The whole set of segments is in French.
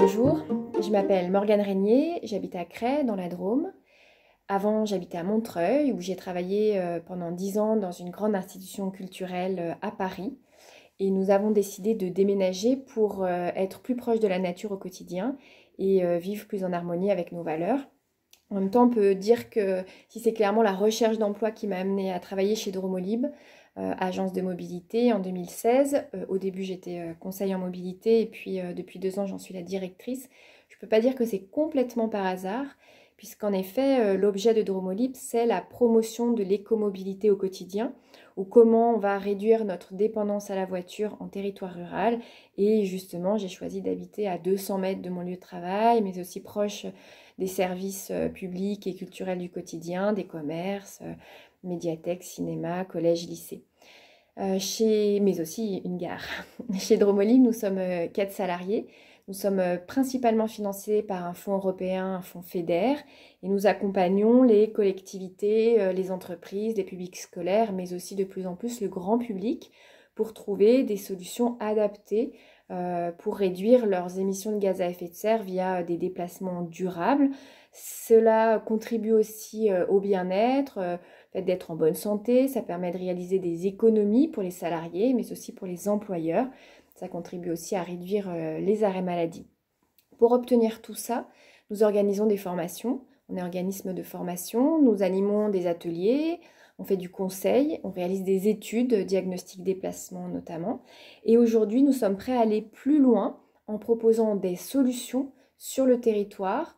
Bonjour, je m'appelle Morgane Régnier, j'habite à Cray, dans la Drôme. Avant, j'habitais à Montreuil, où j'ai travaillé euh, pendant dix ans dans une grande institution culturelle euh, à Paris. Et nous avons décidé de déménager pour euh, être plus proche de la nature au quotidien et vivre plus en harmonie avec nos valeurs. En même temps, on peut dire que si c'est clairement la recherche d'emploi qui m'a amenée à travailler chez Dromolib, euh, agence de mobilité en 2016. Euh, au début, j'étais euh, conseillère en mobilité et puis depuis deux ans, j'en suis la directrice. Je ne peux pas dire que c'est complètement par hasard, puisqu'en effet, l'objet de Dromolib, c'est la promotion de l'écomobilité au quotidien, ou comment on va réduire notre dépendance à la voiture en territoire rural. Et justement, j'ai choisi d'habiter à 200 mètres de mon lieu de travail, mais aussi proche des services publics et culturels du quotidien, des commerces, médiathèque, cinéma, collège, lycée. Euh, chez, mais aussi une gare. Chez Dromoli, nous sommes euh, quatre salariés. Nous sommes euh, principalement financés par un fonds européen, un fonds FEDER, et nous accompagnons les collectivités, les entreprises, les publics scolaires, mais aussi de plus en plus le grand public pour trouver des solutions adaptées euh, pour réduire leurs émissions de gaz à effet de serre via euh, des déplacements durables. Cela contribue aussi euh, au bien-être, d'être en bonne santé, ça permet de réaliser des économies pour les salariés, mais aussi pour les employeurs. Ça contribue aussi à réduire les arrêts maladie. Pour obtenir tout ça, nous organisons des formations. On est organisme de formation, nous animons des ateliers, on fait du conseil, on réalise des études, euh, diagnostic déplacement notamment. Et aujourd'hui, nous sommes prêts à aller plus loin en proposant des solutions sur le territoire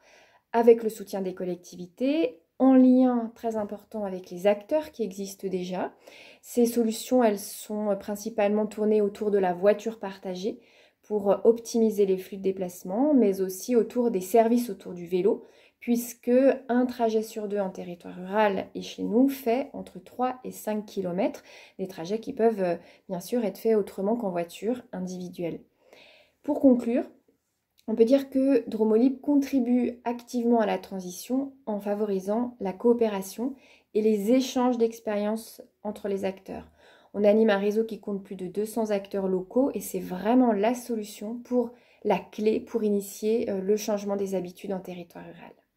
avec le soutien des collectivités, en lien très important avec les acteurs qui existent déjà. Ces solutions, elles sont euh, principalement tournées autour de la voiture partagée pour euh, optimiser les flux de déplacement, mais aussi autour des services autour du vélo puisque un trajet sur deux en territoire rural et chez nous fait entre 3 et 5 km, des trajets qui peuvent euh, bien sûr être faits autrement qu'en voiture individuelle. Pour conclure, on peut dire que Dromolib contribue activement à la transition en favorisant la coopération et les échanges d'expériences entre les acteurs. On anime un réseau qui compte plus de 200 acteurs locaux et c'est vraiment la solution pour la clé pour initier euh, le changement des habitudes en territoire rural.